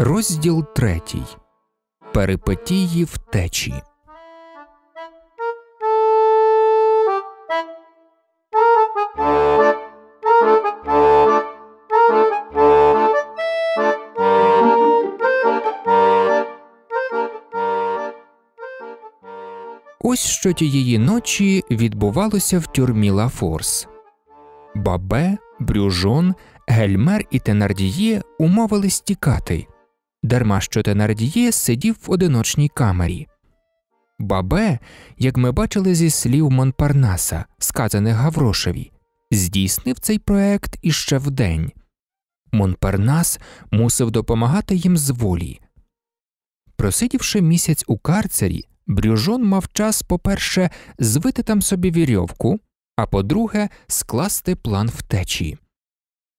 Розділ третій. Перипетії втечі. Ось що тієї ночі відбувалося в тюрмі Лафорс. Бабе, Брюжон, Гельмер і Тенардіє умовились тікати, дарма що Тенардіє сидів в одиночній камері. Бабе, як ми бачили зі слів Монпарнаса, сказаних Гаврошеві, здійснив цей проект іще вдень. Монпарнас мусив допомагати їм з волі. Просидівши місяць у карцері, Брюжон мав час, по-перше, звити там собі вірьовку, а по-друге, скласти план втечі.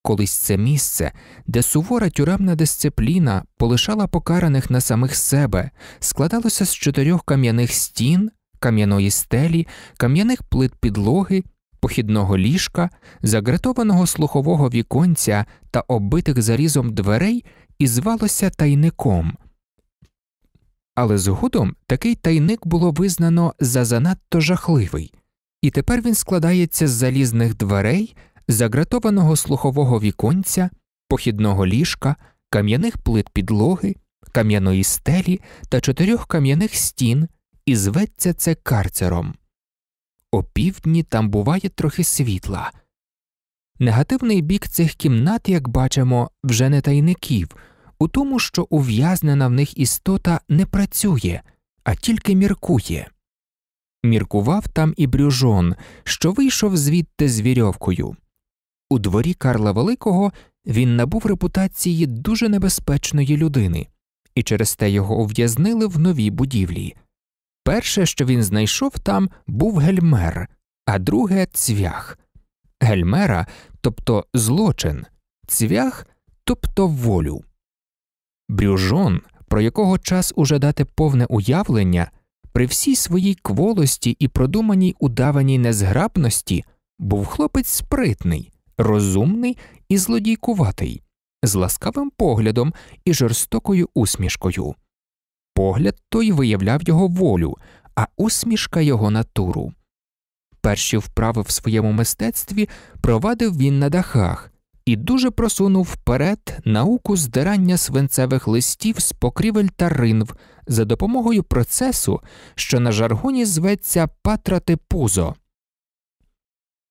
Колись це місце, де сувора тюремна дисципліна полишала покараних на самих себе, складалося з чотирьох кам'яних стін, кам'яної стелі, кам'яних плит підлоги, похідного ліжка, загратованого слухового віконця та оббитих зарізом дверей і звалося тайником. Але згодом такий тайник було визнано за занадто жахливий, і тепер він складається з залізних дверей, загратованого слухового віконця, похідного ліжка, кам'яних плит підлоги, кам'яної стелі та чотирьох кам'яних стін, і зветься це карцером. О півдні там буває трохи світла. Негативний бік цих кімнат, як бачимо, вже не тайників у тому, що ув'язнена в них істота не працює, а тільки міркує. Міркував там і брюжон, що вийшов звідти з вірьовкою. У дворі Карла Великого він набув репутації дуже небезпечної людини, і через те його ув'язнили в новій будівлі. Перше, що він знайшов там, був гельмер, а друге цвях. Гельмера, тобто злочин, цвях, тобто волю. Брюжон, про якого час уже дати повне уявлення, при всій своїй кволості і продуманій удаваній незграбності, був хлопець спритний, розумний і злодійкуватий, з ласкавим поглядом і жорстокою усмішкою. Погляд той виявляв його волю, а усмішка його натуру. Перші вправи в своєму мистецтві провадив він на дахах, і дуже просунув вперед науку здирання свинцевих листів з покрівель та ринв за допомогою процесу, що на жаргоні зветься патратипузо.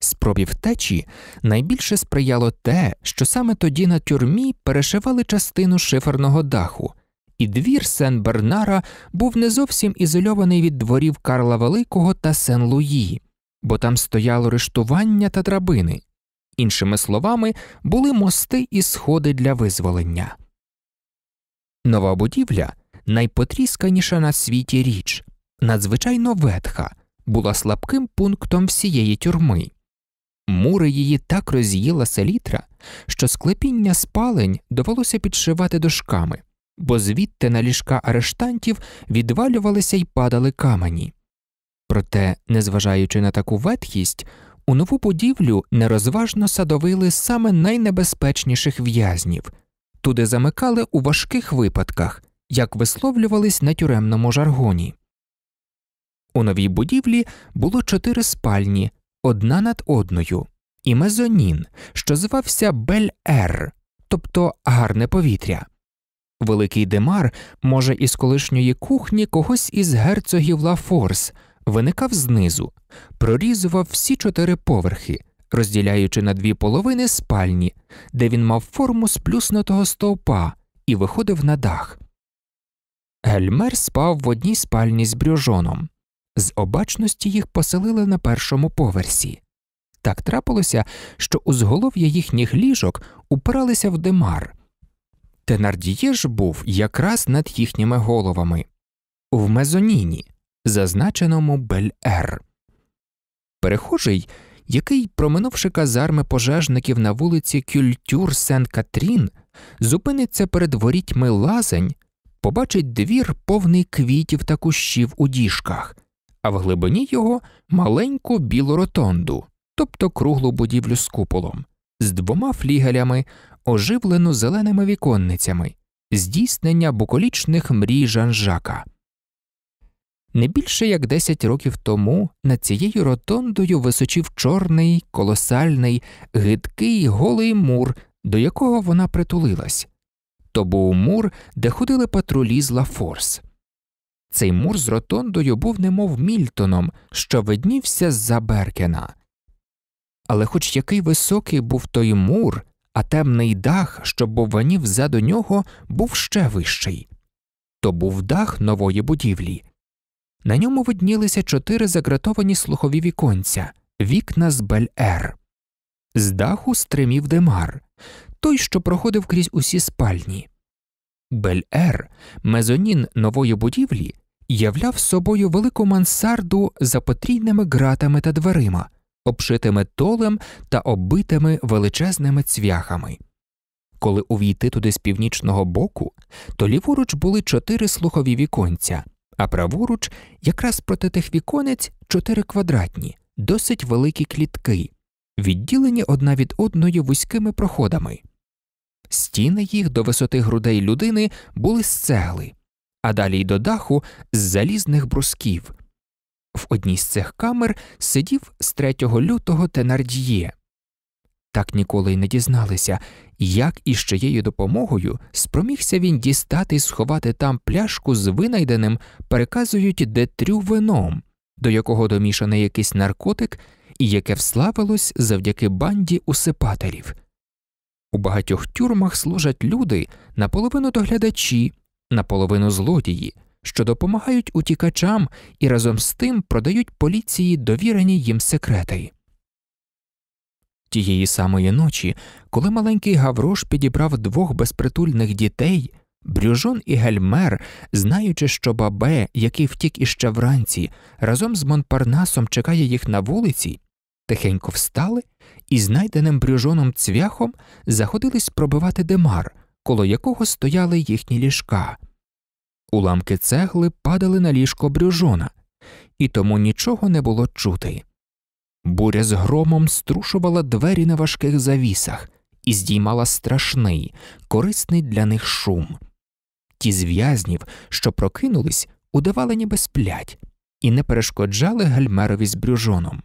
Спробі втечі найбільше сприяло те, що саме тоді на тюрмі перешивали частину шиферного даху, і двір Сен Бернара був не зовсім ізольований від дворів Карла Великого та Сен Луї, бо там стояло рештування та драбини іншими словами, були мости і сходи для визволення. Нова будівля найпотрісканіша на світі річ, надзвичайно ветха, була слабким пунктом всієї тюрми. Мури її так роз'їла селітра, що склепіння спалень довелося підшивати дошками, бо звідти на ліжка арештантів відвалювалися й падали камені. Проте, незважаючи на таку ветхість, у нову будівлю нерозважно садовили саме найнебезпечніших в'язнів, туди замикали у важких випадках, як висловлювались на тюремному жаргоні. У новій будівлі було чотири спальні, одна над одною, і мезонін, що звався Бель Ер, тобто гарне повітря. Великий Демар, може, із колишньої кухні когось із герцогів Лафорс – виникав знизу, прорізував всі чотири поверхи, розділяючи на дві половини спальні, де він мав форму сплюснутого стовпа і виходив на дах. Гельмер спав в одній спальні з брюжоном. З обачності їх поселили на першому поверсі. Так трапилося, що узголов'я їхніх ліжок упиралися в демар. Тенардіє ж був якраз над їхніми головами. В мезоніні, зазначеному Бель-Ер. Перехожий, який, проминувши казарми пожежників на вулиці Кюльтюр Сен Катрін, зупиниться перед ворітьми лазень, побачить двір повний квітів та кущів у діжках, а в глибині його маленьку білу ротонду, тобто круглу будівлю з куполом, з двома флігелями, оживлену зеленими віконницями, здійснення буколічних мрій Жан Жака. Не більше як десять років тому над цією ротондою височив чорний, колосальний, гидкий голий мур, до якого вона притулилась. То був мур, де ходили патрулі з Лафорс. Цей мур з ротондою був немов Мільтоном, що виднівся з за Беркена. Але хоч який високий був той мур, а темний дах, що бовванів заду нього, був ще вищий. То був дах нової будівлі. На ньому виднілися чотири загратовані слухові віконця, вікна з Бель-Ер. З даху стримів демар, той, що проходив крізь усі спальні. Бель-Ер, мезонін нової будівлі, являв собою велику мансарду за потрійними ґратами та дверима, обшитими толем та оббитими величезними цвяхами. Коли увійти туди з північного боку, то ліворуч були чотири слухові віконця а праворуч якраз проти тих віконець чотири квадратні, досить великі клітки, відділені одна від одної вузькими проходами. Стіни їх до висоти грудей людини були з цегли, а далі й до даху з залізних брусків. В одній з цих камер сидів з 3 лютого Тенардіє, так ніколи й не дізналися, як і з чиєю допомогою спромігся він дістати і сховати там пляшку з винайденим, переказують детрю вином, до якого домішаний якийсь наркотик, і яке вславилось завдяки банді усипателів. У багатьох тюрмах служать люди наполовину доглядачі, наполовину злодії, що допомагають утікачам і разом з тим продають поліції довірені їм секрети. Тієї самої ночі, коли маленький Гаврош підібрав двох безпритульних дітей, Брюжон і Гельмер, знаючи, що бабе, який втік іще вранці, разом з Монпарнасом чекає їх на вулиці, тихенько встали і, знайденим брюжоном цвяхом, заходились пробивати демар, коло якого стояли їхні ліжка. Уламки цегли падали на ліжко брюжона, і тому нічого не було чути. Буря з громом струшувала двері на важких завісах і здіймала страшний, корисний для них шум. Ті з в'язнів, що прокинулись, удавали ніби сплять, і не перешкоджали гельмерові з брюжоном.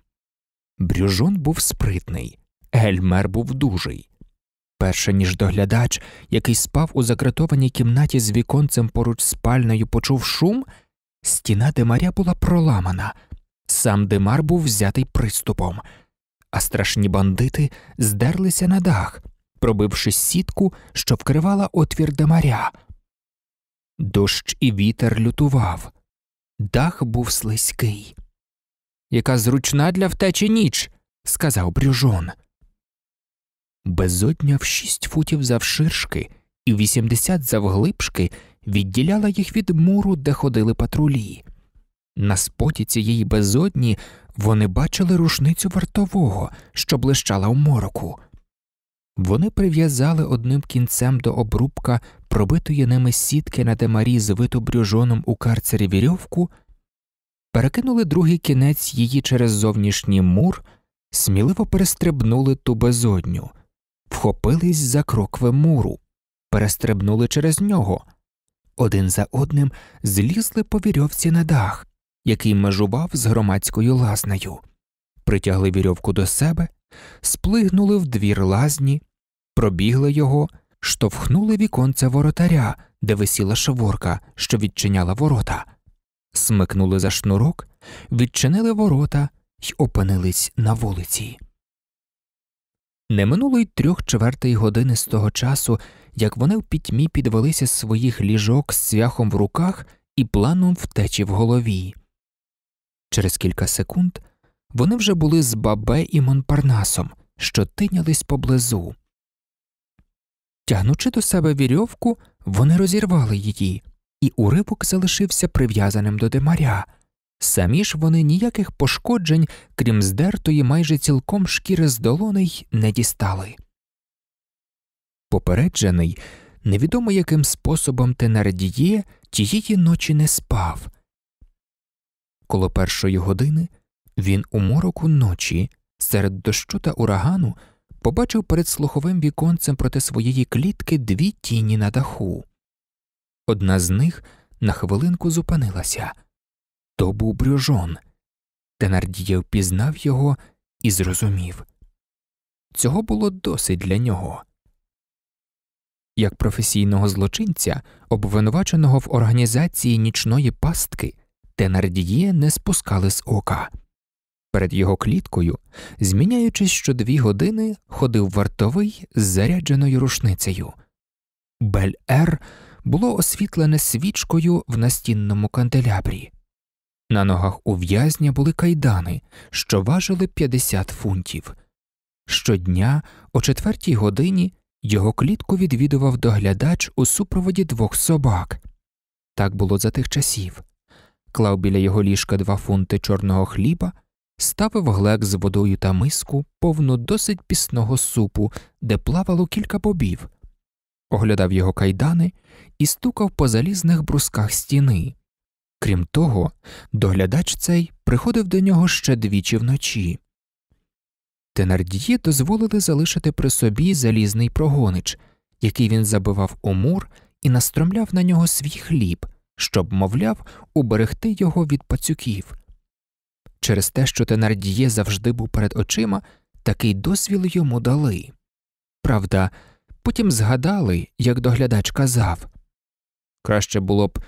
Брюжон був спритний, гельмер був дужий. Перше ніж доглядач, який спав у закритованій кімнаті з віконцем поруч спальною, почув шум, стіна демаря була проламана. Сам Демар був взятий приступом, а страшні бандити здерлися на дах, пробивши сітку, що вкривала отвір Демаря. Дощ і вітер лютував, дах був слизький. Яка зручна для втечі ніч, сказав Брюжон. Безодня в шість футів завширшки і вісімдесят завглибшки відділяла їх від муру, де ходили патрулі. На споті цієї безодні вони бачили рушницю вартового, що блищала в мороку. Вони прив'язали одним кінцем до обрубка пробитої ними сітки на демарі, звиту брюжоном у карцері вірьовку, перекинули другий кінець її через зовнішній мур, сміливо перестрибнули ту безодню, вхопились за крокви муру, перестрибнули через нього, один за одним злізли по вірьовці на дах який межував з громадською лазнею, притягли вірьовку до себе, сплигнули в двір лазні, пробігли його, штовхнули віконце воротаря, де висіла шаворка, що відчиняла ворота, смикнули за шнурок, відчинили ворота й опинились на вулиці. Не минуло й трьох чвертої години з того часу, як вони в пітьмі підвелися з своїх ліжок з цвяхом в руках і планом втечі в голові. Через кілька секунд вони вже були з бабе і Монпарнасом, що тинялись поблизу. Тягнучи до себе вірьовку, вони розірвали її, і уривок залишився прив'язаним до демаря. Самі ж вони ніяких пошкоджень, крім здертої майже цілком шкіри з долоней, не дістали. Попереджений, невідомо яким способом Тенардіє тієї ночі не спав коло першої години він у мороку ночі, серед дощу та урагану, побачив перед слуховим віконцем проти своєї клітки дві тіні на даху. Одна з них на хвилинку зупинилася то був брюжон. Тенардіє пізнав його і зрозумів цього було досить для нього. Як професійного злочинця, обвинуваченого в організації нічної пастки, Тенардіє не спускали з ока. Перед його кліткою, зміняючись що дві години, ходив вартовий з зарядженою рушницею. Бель-Ер було освітлене свічкою в настінному канделябрі. На ногах у в'язня були кайдани, що важили 50 фунтів. Щодня, о четвертій годині, його клітку відвідував доглядач у супроводі двох собак. Так було за тих часів клав біля його ліжка два фунти чорного хліба, ставив глек з водою та миску, повну досить пісного супу, де плавало кілька бобів, оглядав його кайдани і стукав по залізних брусках стіни. Крім того, доглядач цей приходив до нього ще двічі вночі. Тенардії дозволили залишити при собі залізний прогонич, який він забивав у мур і настромляв на нього свій хліб, щоб, мовляв, уберегти його від пацюків. Через те, що Тенардіє завжди був перед очима, такий дозвіл йому дали. Правда, потім згадали, як доглядач казав краще було б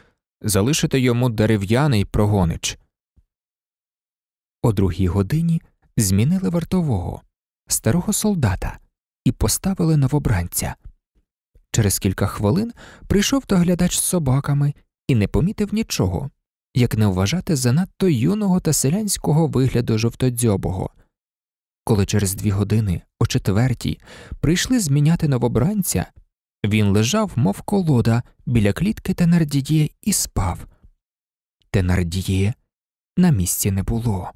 залишити йому дерев'яний прогонич. О другій годині змінили вартового, старого солдата, і поставили новобранця. Через кілька хвилин прийшов доглядач з собаками і не помітив нічого, як не вважати занадто юного та селянського вигляду жовтодзьобого. Коли через дві години, о четвертій, прийшли зміняти новобранця, він лежав, мов колода, біля клітки Тенардіє і спав. Тенардіє на місці не було.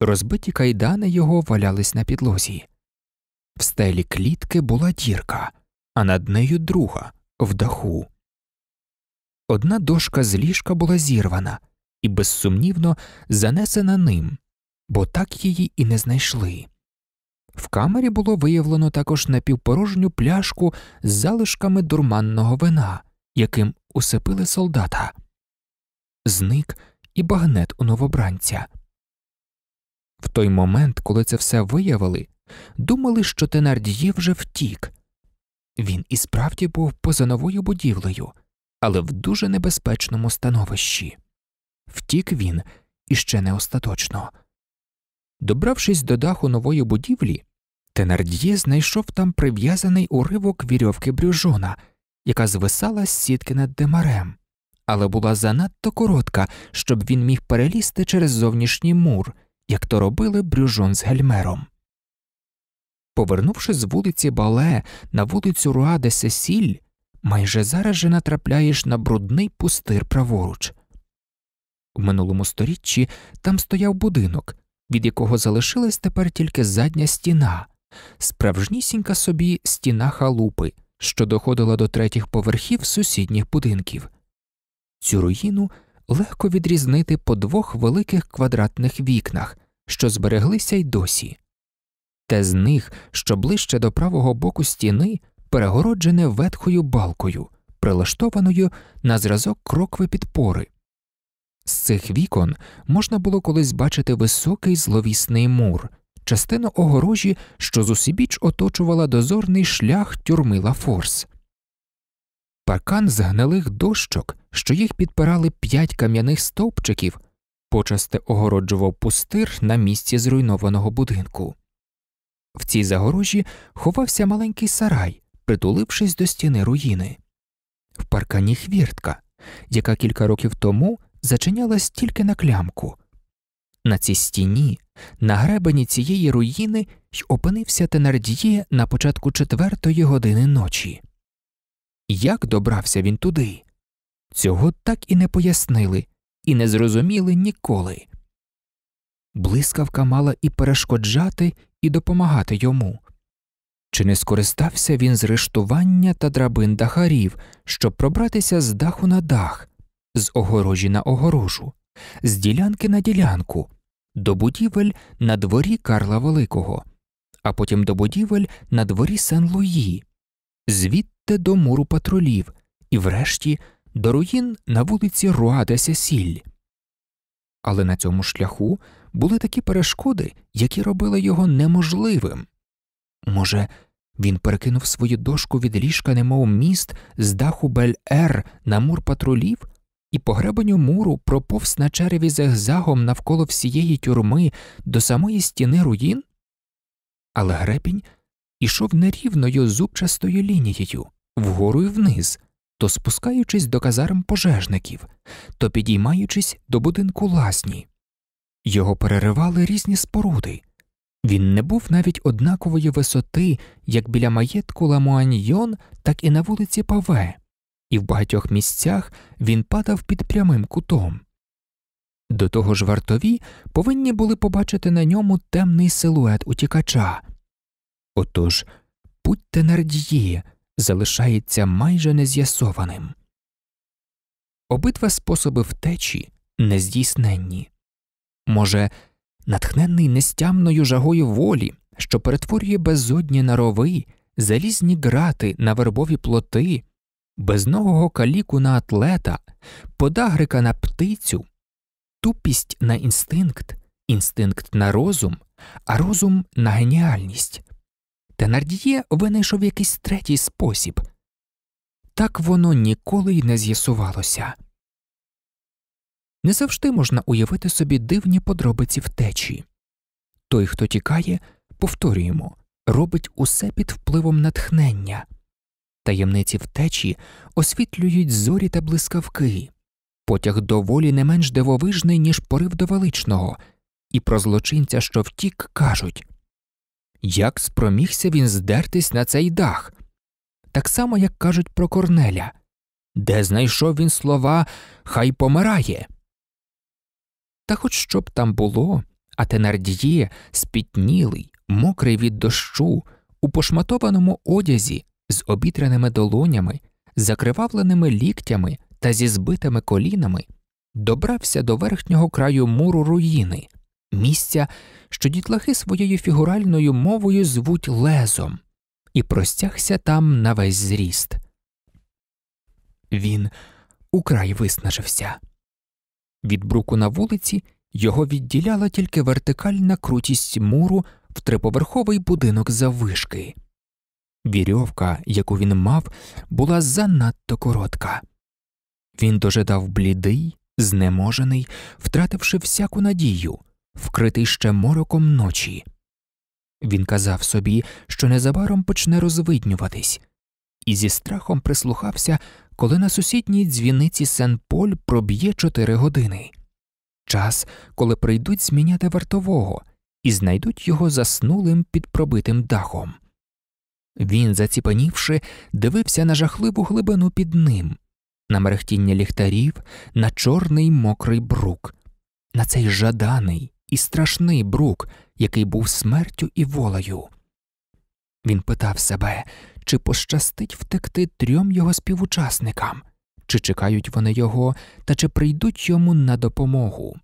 Розбиті кайдани його валялись на підлозі. В стелі клітки була дірка, а над нею друга в даху. Одна дошка з ліжка була зірвана і, безсумнівно, занесена ним, бо так її і не знайшли. В камері було виявлено також напівпорожню пляшку з залишками дурманного вина, яким усипили солдата. Зник і багнет у новобранця. В той момент, коли це все виявили, думали, що Тенардіє вже втік. Він і справді був поза новою будівлею але в дуже небезпечному становищі. Втік він іще не остаточно. Добравшись до даху нової будівлі, Тенард'є знайшов там прив'язаний уривок вірьовки брюжона, яка звисала з сітки над демарем, але була занадто коротка, щоб він міг перелізти через зовнішній мур, як то робили брюжон з гельмером. Повернувши з вулиці Бале на вулицю Руаде Сесіль, майже зараз же натрапляєш на брудний пустир праворуч. У минулому сторіччі там стояв будинок, від якого залишилась тепер тільки задня стіна, справжнісінька собі стіна халупи, що доходила до третіх поверхів сусідніх будинків. Цю руїну легко відрізнити по двох великих квадратних вікнах, що збереглися й досі. Те з них, що ближче до правого боку стіни, перегороджене ветхою балкою, прилаштованою на зразок крокви підпори. З цих вікон можна було колись бачити високий зловісний мур, частину огорожі, що зусібіч оточувала дозорний шлях тюрми Лафорс. Паркан з гнилих дощок, що їх підпирали п'ять кам'яних стовпчиків, почасти огороджував пустир на місці зруйнованого будинку. В цій загорожі ховався маленький сарай, притулившись до стіни руїни. В паркані хвіртка, яка кілька років тому зачинялась тільки на клямку. На цій стіні, на гребені цієї руїни, й опинився Тенардіє на початку четвертої години ночі. Як добрався він туди? Цього так і не пояснили, і не зрозуміли ніколи. Блискавка мала і перешкоджати, і допомагати йому, чи не скористався він з рештування та драбин дахарів, щоб пробратися з даху на дах, з огорожі на огорожу, з ділянки на ділянку, до будівель на дворі Карла Великого, а потім до будівель на дворі Сен Луї, звідти до муру патрулів і, врешті, до руїн на вулиці Руада Сесіль. Але на цьому шляху були такі перешкоди, які робили його неможливим. Може, він перекинув свою дошку від ліжка, немов міст з даху Бель Ер на мур патрулів і по гребеню муру проповз на череві зегзагом навколо всієї тюрми до самої стіни руїн? Але гребінь ішов нерівною зубчастою лінією, вгору і вниз, то спускаючись до казарм пожежників, то підіймаючись до будинку ласні. Його переривали різні споруди. Він не був навіть однакової висоти як біля маєтку Ламуаньйон, так і на вулиці Паве, і в багатьох місцях він падав під прямим кутом. До того ж вартові повинні були побачити на ньому темний силует утікача. Отож, путь Тенардії залишається майже нез'ясованим. Обидва способи втечі нездійсненні. Може, натхнений нестямною жагою волі, що перетворює безодні на рови, залізні грати на вербові плоти, безногого каліку на атлета, подагрика на птицю, тупість на інстинкт, інстинкт на розум, а розум на геніальність. Тенардіє винайшов якийсь третій спосіб так воно ніколи й не з'ясувалося не завжди можна уявити собі дивні подробиці втечі. Той, хто тікає, повторюємо, робить усе під впливом натхнення, таємниці втечі освітлюють зорі та блискавки, потяг доволі не менш дивовижний, ніж порив до величного, і про злочинця, що втік, кажуть як спромігся він здертись на цей дах, так само, як кажуть про корнеля, де знайшов він слова Хай помирає. Та хоч щоб там було, а Тенардіє спітнілий, мокрий від дощу, у пошматованому одязі з обітряними долонями, закривавленими ліктями та зі збитими колінами, добрався до верхнього краю муру руїни, місця, що дітлахи своєю фігуральною мовою звуть лезом, і простягся там на весь зріст. Він украй виснажився. Від бруку на вулиці його відділяла тільки вертикальна крутість муру в триповерховий будинок заввишки. Вірьовка, яку він мав, була занадто коротка. Він дожидав блідий, знеможений, втративши всяку надію, вкритий ще мороком ночі. Він казав собі, що незабаром почне розвиднюватись, і зі страхом прислухався коли на сусідній дзвіниці Сен-Поль проб'є чотири години, час, коли прийдуть зміняти вартового і знайдуть його заснулим під пробитим дахом. Він, заціпанівши, дивився на жахливу глибину під ним, на мерехтіння ліхтарів, на чорний мокрий брук, на цей жаданий і страшний брук, який був смертю і волею. Він питав себе, чи пощастить втекти трьом його співучасникам, чи чекають вони його, та чи прийдуть йому на допомогу.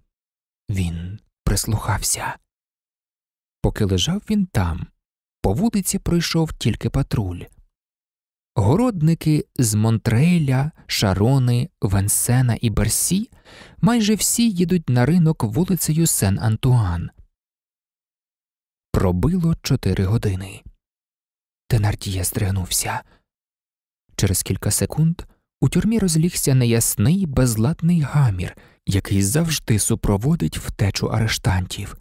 Він прислухався. Поки лежав він там, по вулиці пройшов тільки патруль. Городники з Монтрейля, Шарони, Венсена і Берсі майже всі їдуть на ринок вулицею Сен Антуан. Пробило чотири години. Тенардія здригнувся. Через кілька секунд у тюрмі розлігся неясний безладний гамір, який завжди супроводить втечу арештантів,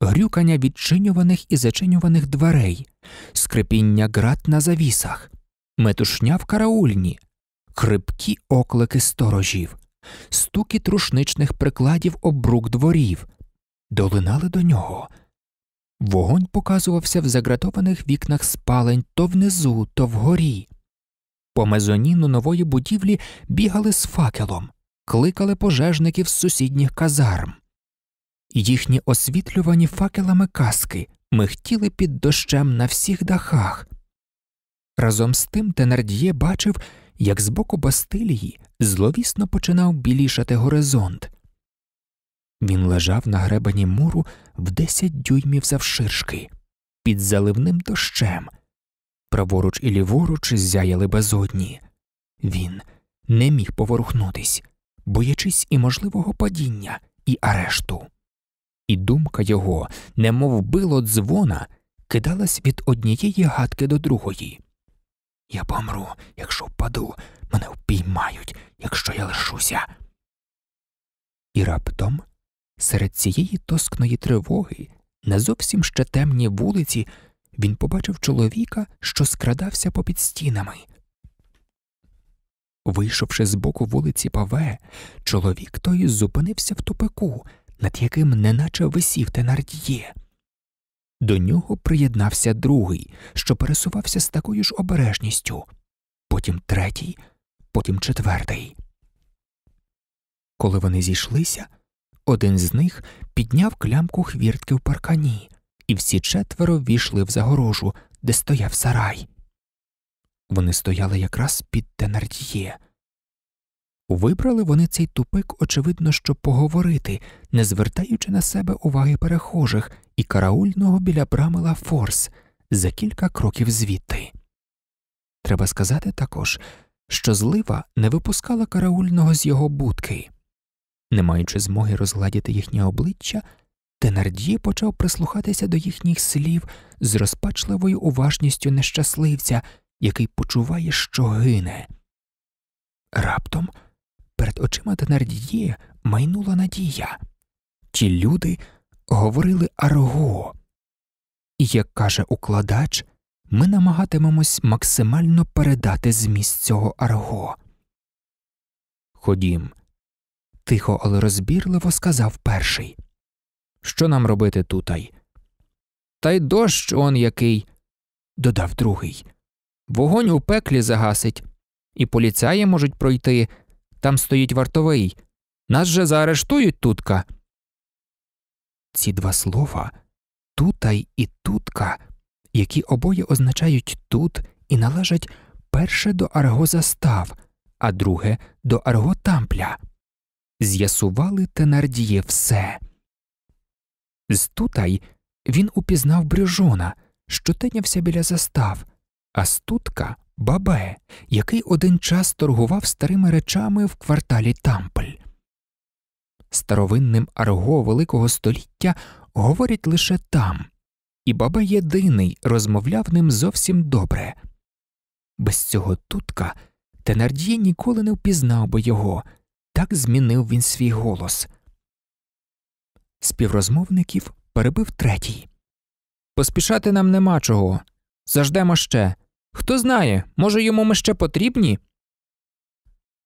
грюкання відчинюваних і зачинюваних дверей, скрипіння град на завісах, метушня в караульні, крипкі оклики сторожів, стуки трушничних прикладів об брук дворів долинали до нього. Вогонь показувався в загратованих вікнах спалень то внизу, то вгорі. По мезоніну нової будівлі бігали з факелом, кликали пожежників з сусідніх казарм. Їхні освітлювані факелами каски михтіли під дощем на всіх дахах. Разом з тим Тенард'є бачив, як з боку Бастилії зловісно починав білішати горизонт. Він лежав на гребені муру в десять дюймів завширшки, під заливним дощем. Праворуч і ліворуч зяяли безодні. Він не міг поворухнутись, боячись і можливого падіння, і арешту. І думка його, немов било дзвона, кидалась від однієї гадки до другої. Я помру, якщо впаду, мене впіймають, якщо я лишуся. І раптом Серед цієї тоскної тривоги, на зовсім ще темній вулиці, він побачив чоловіка, що скрадався попід стінами. Вийшовши з боку вулиці Паве, чоловік той зупинився в тупику, над яким неначе висів Тенардіє. До нього приєднався другий, що пересувався з такою ж обережністю, потім третій, потім четвертий. Коли вони зійшлися, один з них підняв клямку хвіртки в паркані, і всі четверо війшли в загорожу, де стояв сарай. Вони стояли якраз під Тенардіє. Вибрали вони цей тупик, очевидно, щоб поговорити, не звертаючи на себе уваги перехожих і караульного біля брами Ла Форс за кілька кроків звідти. Треба сказати також, що злива не випускала караульного з його будки. Не маючи змоги розгладіти їхнє обличчя, Тенарді почав прислухатися до їхніх слів з розпачливою уважністю нещасливця, який почуває, що гине. Раптом перед очима Тенардіє майнула надія. Ті люди говорили арго. І, як каже укладач, ми намагатимемось максимально передати зміст цього арго. Ходім тихо, але розбірливо сказав перший. Що нам робити тутай? Та й дощ он який, додав другий. Вогонь у пеклі загасить, і поліцаї можуть пройти. Там стоїть вартовий. Нас же заарештують тутка. Ці два слова тутай і тутка, які обоє означають тут і належать перше до Аргозастав, а друге до Арготампля з'ясували Тенардіє все. З Зтутай він упізнав брюжона, що тенявся біля застав, а з Тутка бабе, який один час торгував старими речами в кварталі Тампль. Старовинним арго великого століття говорять лише там, і бабе єдиний розмовляв ним зовсім добре. Без цього тутка Тенардіє ніколи не впізнав би його так змінив він свій голос. Співрозмовників перебив третій. Поспішати нам нема чого. Заждемо ще. Хто знає, може, йому ми ще потрібні?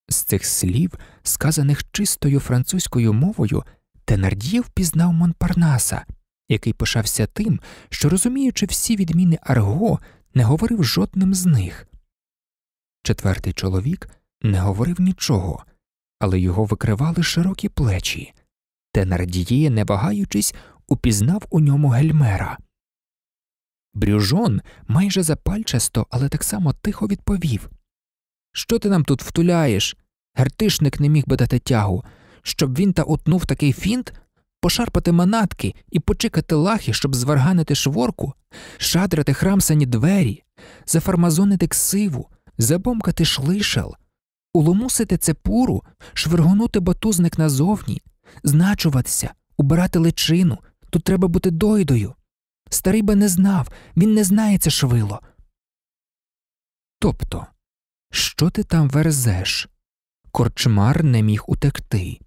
З цих слів, сказаних чистою французькою мовою, Тенард'є впізнав Монпарнаса, який пишався тим, що, розуміючи всі відміни Арго, не говорив жодним з них. Четвертий чоловік не говорив нічого, але його викривали широкі плечі. Тенардіє, не вагаючись, упізнав у ньому гельмера. Брюжон майже запальчасто, але так само тихо відповів Що ти нам тут втуляєш? Гертишник не міг би дати тягу, щоб він та утнув такий фінт, пошарпати манатки і почекати лахи, щоб зварганити шворку, шадрити храмсані двері, зафармазонити ксиву, забомкати шлишел, уломусити цепуру, швиргонути батузник назовні, значуватися, убирати личину, тут треба бути дойдою. Старий би не знав, він не знає це швило. Тобто, що ти там верзеш? Корчмар не міг утекти.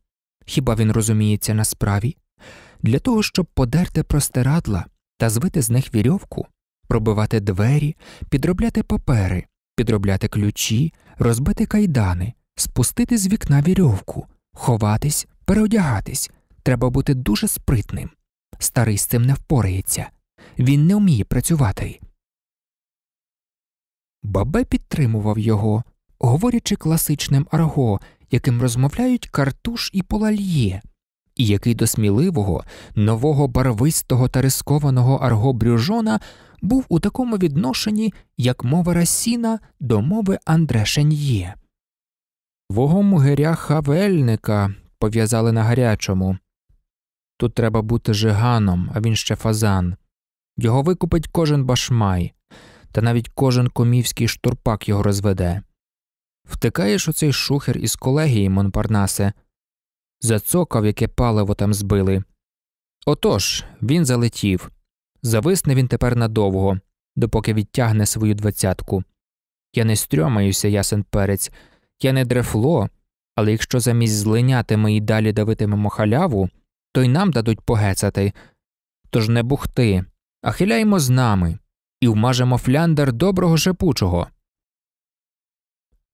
Хіба він розуміється на справі? Для того, щоб подерти простирадла та звити з них вірьовку, пробивати двері, підробляти папери, підробляти ключі, розбити кайдани, спустити з вікна вірьовку, ховатись, переодягатись. Треба бути дуже спритним. Старий з цим не впорається. Він не вміє працювати. Бабе підтримував його, говорячи класичним арго, яким розмовляють картуш і полальє, і який до сміливого, нового барвистого та рискованого арго брюжона був у такому відношенні, як мова Расіна до мови Андре Шеньє. Вого мугиря хавельника пов'язали на гарячому. Тут треба бути жиганом, а він ще фазан. Його викупить кожен башмай, та навіть кожен комівський штурпак його розведе. Втикаєш оцей шухер із колегії, Монпарнасе, зацокав, яке паливо там збили. Отож, він залетів. Зависне він тепер надовго, допоки відтягне свою двадцятку. Я не стрьомаюся, ясен перець, я не дрефло, але якщо замість злинятиме ми і далі давитимемо халяву, то й нам дадуть погецати. Тож не бухти, а хиляймо з нами і вмажемо фляндер доброго шепучого.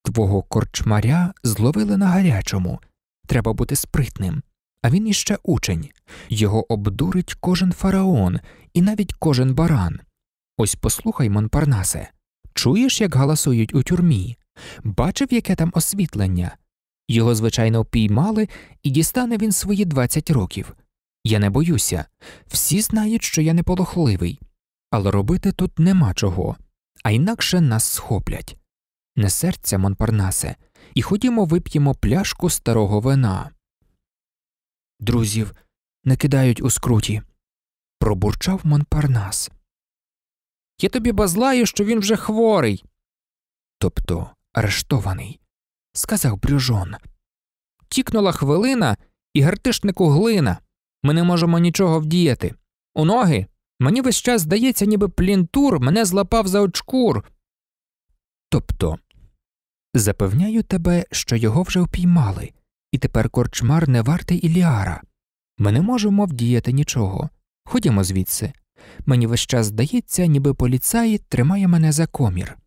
Твого корчмаря зловили на гарячому. Треба бути спритним. А він іще учень його обдурить кожен фараон, і навіть кожен баран. Ось послухай, Монпарнасе, чуєш, як галасують у тюрмі, бачив, яке там освітлення. Його, звичайно, впіймали, і дістане він свої 20 років. Я не боюся, всі знають, що я не полохливий, але робити тут нема чого, а інакше нас схоплять. Не серця, Монпарнасе, і ходімо вип'ємо пляшку старого вина. Друзів не кидають у скруті пробурчав Монпарнас. Я тобі базлаю, що він вже хворий. Тобто арештований, сказав Брюжон. Тікнула хвилина і гартишнику глина. Ми не можемо нічого вдіяти. У ноги мені весь час здається, ніби плінтур мене злапав за очкур. Тобто, запевняю тебе, що його вже впіймали, і тепер корчмар не вартий Іліара. Ми не можемо вдіяти нічого. Ходімо звідси. Мені весь час здається, ніби поліцай тримає мене за комір.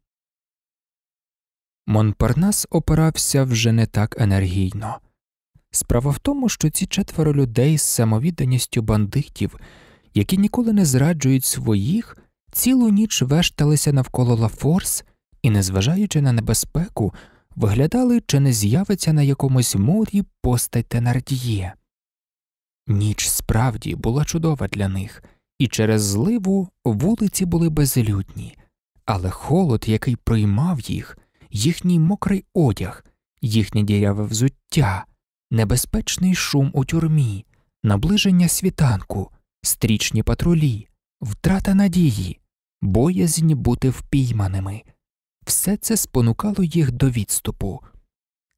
Монпарнас опирався вже не так енергійно. Справа в тому, що ці четверо людей з самовідданістю бандитів, які ніколи не зраджують своїх, цілу ніч вешталися навколо Лафорс і, незважаючи на небезпеку, виглядали, чи не з'явиться на якомусь морі постать Тенардіє. Ніч справді була чудова для них, і через зливу вулиці були безлюдні, але холод, який приймав їх, їхній мокрий одяг, їхнє діряве взуття, небезпечний шум у тюрмі, наближення світанку, стрічні патрулі, втрата надії, боязнь бути впійманими. Все це спонукало їх до відступу.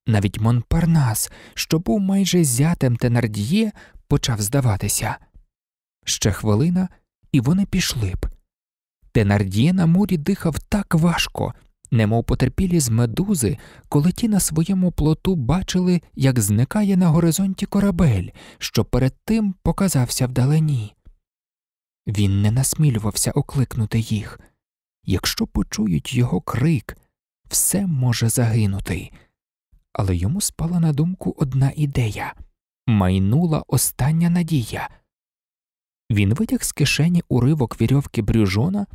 Навіть Монпарнас, що був майже зятем Тенардіє, почав здаватися. Ще хвилина, і вони пішли б. Тенардіє на морі дихав так важко, немов потерпілі з медузи, коли ті на своєму плоту бачили, як зникає на горизонті корабель, що перед тим показався вдалині. Він не насмілювався окликнути їх. Якщо почують його крик, все може загинути. Але йому спала на думку одна ідея майнула остання надія. Він витяг з кишені уривок вірьовки брюжона,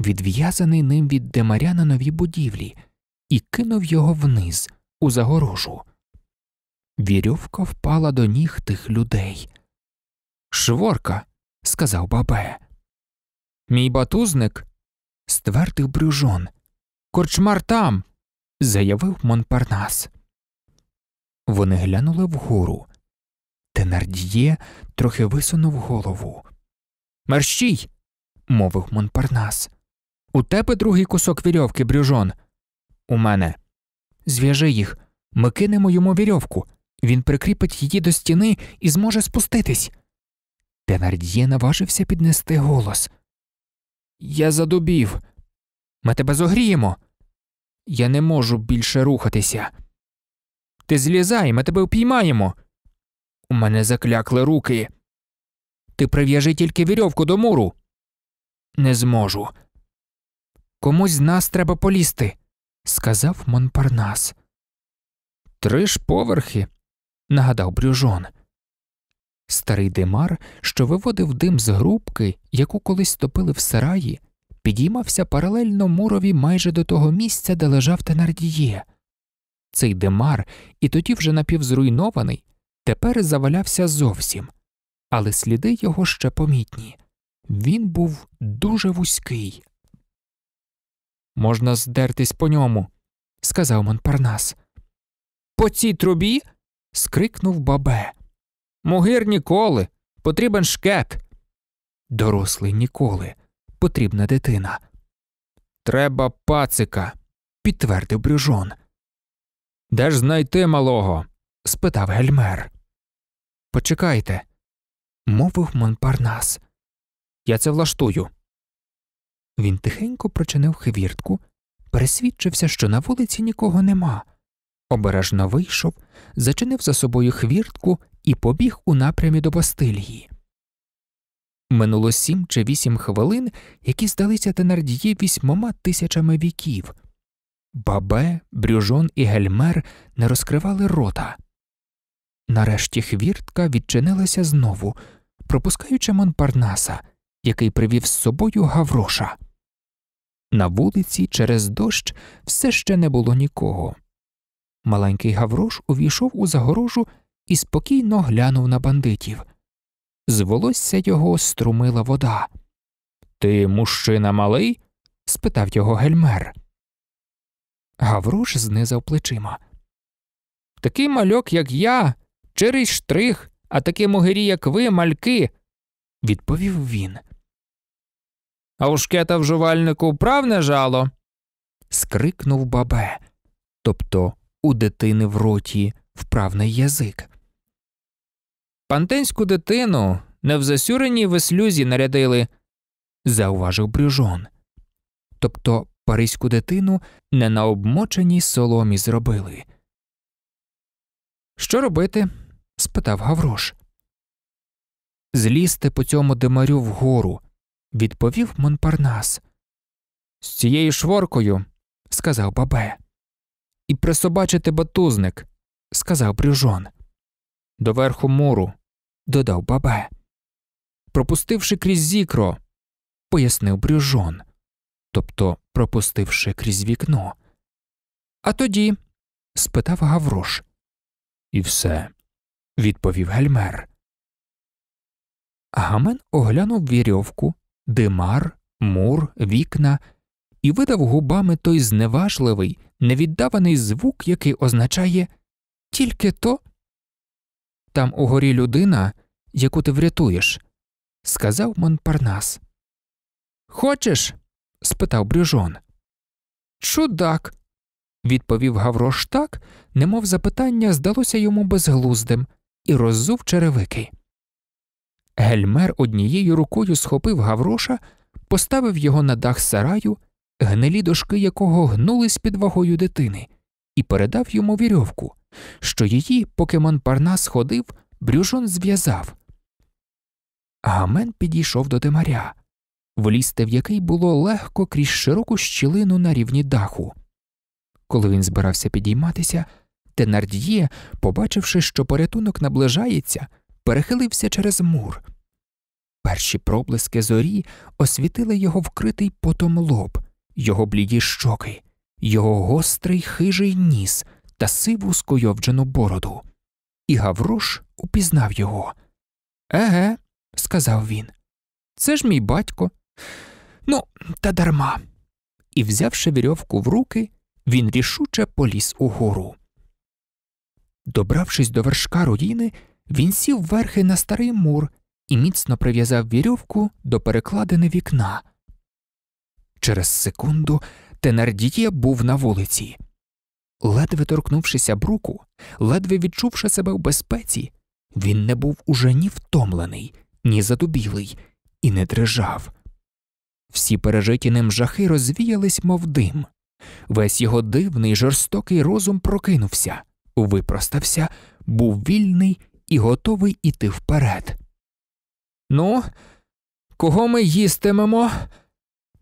відв'язаний ним від демаря на нові будівлі, і кинув його вниз, у загорожу. Вірьовка впала до ніг тих людей. Шворка, сказав бабе. Мій батузник. ствердив брюжон. Корчмар там. заявив Монпарнас. Вони глянули вгору. Тенардіє трохи висунув голову. Мерщій, мовив Монпарнас. У тебе другий кусок вірьовки, брюжон. У мене. Зв'яжи їх, ми кинемо йому вірьовку. Він прикріпить її до стіни і зможе спуститись. Тенардіє наважився піднести голос. Я задубів. Ми тебе зогріємо. Я не можу більше рухатися. Ти злізай, ми тебе впіймаємо. У мене заклякли руки. Ти прив'яжи тільки вірьовку до муру. Не зможу. Комусь з нас треба полізти, сказав Монпарнас. Три ж поверхи, нагадав брюжон. Старий димар, що виводив дим з грубки, яку колись топили в сараї, підіймався паралельно мурові майже до того місця, де лежав Тенардіє. Цей димар, і тоді вже напівзруйнований, тепер завалявся зовсім, але сліди його ще помітні. Він був дуже вузький. Можна здертись по ньому, сказав Монпарнас. По цій трубі. скрикнув бабе. Могир ніколи. Потрібен шкет. Дорослий ніколи. Потрібна дитина. Треба пацика, підтвердив брюжон. Де ж знайти малого? спитав гельмер. Почекайте, мовив Монпарнас. Я це влаштую. Він тихенько прочинив хвіртку, пересвідчився, що на вулиці нікого нема. Обережно вийшов, зачинив за собою хвіртку і побіг у напрямі до Бастилії. Минуло сім чи вісім хвилин, які здалися Тенардіє вісьмома тисячами віків. Бабе, Брюжон і Гельмер не розкривали рота. Нарешті хвіртка відчинилася знову, пропускаючи Монпарнаса, який привів з собою Гавроша. На вулиці через дощ все ще не було нікого. Маленький Гаврош увійшов у загорожу і спокійно глянув на бандитів. З волосся його струмила вода. Ти мужчина малий? спитав його гельмер. Гаврош знизав плечима. Такий мальок, як я, через штрих, а такі могирі, як ви, мальки, відповів він. А ушкета вжувальнику прав не жало? скрикнув бабе. Тобто у дитини в роті вправний язик. Пантенську дитину не в засюреній веслюзі нарядили, зауважив Брюжон. Тобто паризьку дитину не на обмоченій соломі зробили. Що робити? спитав Гаврош. Злізте по цьому димарю вгору, відповів Монпарнас. З цією шворкою, сказав бабе, і присобачити батузник, сказав Брюжон. До верху муру, додав бабе. Пропустивши крізь зікро, пояснив Брюжон, тобто пропустивши крізь вікно. А тоді? спитав Гаврош. І все, відповів Гельмер. Гамен оглянув вірьовку, димар, мур, вікна і видав губами той зневажливий, невіддаваний звук, який означає тільки то. Там угорі людина, яку ти врятуєш, сказав Монпарнас. Хочеш? спитав Брюжон. Чудак, відповів Гаврош так, немов запитання здалося йому безглуздим і роззув черевики. Гельмер однією рукою схопив Гавроша, поставив його на дах сараю, гнилі дошки якого гнулись під вагою дитини, і передав йому вірьовку, що її, поки Монпарнас сходив, брюжон зв'язав. Гамен підійшов до демаря, влізти в який було легко крізь широку щілину на рівні даху. Коли він збирався підійматися, Тенардіє, побачивши, що порятунок наближається, перехилився через мур. Перші проблиски зорі освітили його вкритий потом лоб, його бліді щоки, його гострий хижий ніс та сиву скойовджену бороду. І Гаврош упізнав його. Еге, сказав він, це ж мій батько. Ну, та дарма. І, взявши вірьовку в руки, він рішуче поліз угору. Добравшись до вершка руїни, він сів верхи на старий мур і міцно прив'язав вірьовку до перекладини вікна. Через секунду Тенардіє був на вулиці. Ледве торкнувшися бруку, ледве відчувши себе в безпеці, він не був уже ні втомлений, ні задубілий і не дрижав. Всі пережиті ним жахи розвіялись, мов дим. Весь його дивний жорстокий розум прокинувся випростався, був вільний і готовий іти вперед. Ну, кого ми їстимемо?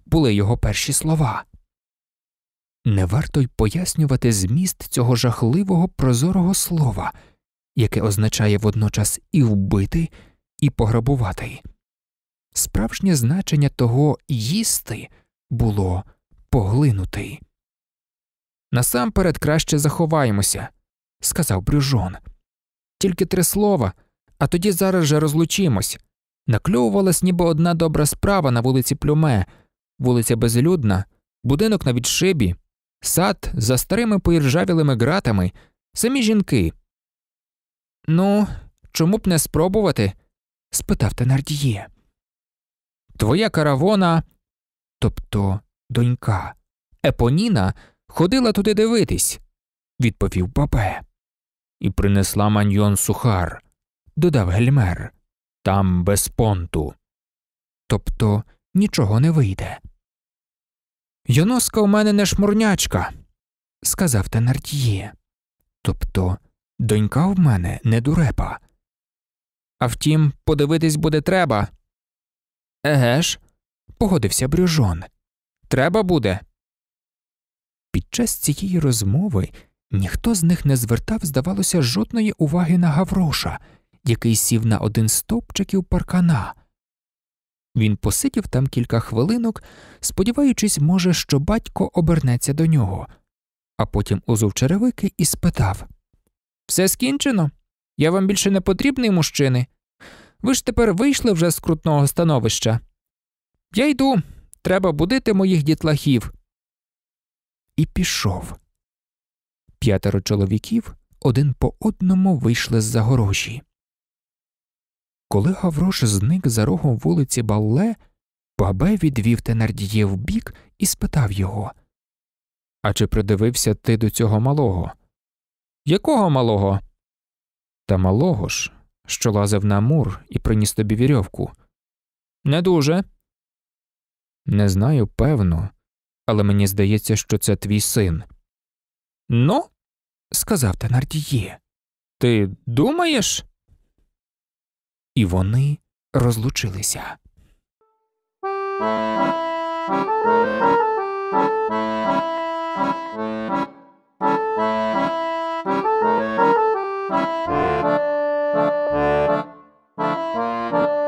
були його перші слова. Не варто й пояснювати зміст цього жахливого прозорого слова, яке означає водночас і вбити, і пограбувати. Справжнє значення того їсти було поглинути. Насамперед краще заховаємося, сказав Брюжон. Тільки три слова, а тоді зараз же розлучимось. Накльовувалась ніби одна добра справа на вулиці Плюме, вулиця Безлюдна, будинок на відшибі, сад за старими поіржавілими гратами, самі жінки. Ну, чому б не спробувати? спитав Тенардіє. Твоя каравона, тобто донька, Епоніна, ходила туди дивитись, відповів бабе і принесла маньйон сухар, додав Гельмер, там без понту. Тобто нічого не вийде. Йоноска у мене не шмурнячка, сказав Тенардіє. Тобто донька в мене не дурепа. А втім, подивитись буде треба. Еге ж, погодився Брюжон. Треба буде. Під час цієї розмови Ніхто з них не звертав, здавалося, жодної уваги на Гавроша, який сів на один з стовпчиків паркана. Він посидів там кілька хвилинок, сподіваючись, може, що батько обернеться до нього, а потім узув черевики і спитав Все скінчено? Я вам більше не потрібний, мужчини. Ви ж тепер вийшли вже з крутного становища. Я йду, треба будити моїх дітлахів. І пішов. П'ятеро чоловіків один по одному вийшли з загорожі. Коли Гаврош зник за рогом вулиці Балле, бабе відвів Тенардіє в бік і спитав його А чи придивився ти до цього малого? Якого малого? Та малого ж, що лазив на мур і приніс тобі вірьовку. Не дуже. Не знаю, певно, але мені здається, що це твій син. Ну, сказав Тенардіє, ти думаєш? І вони розлучилися. Thank you.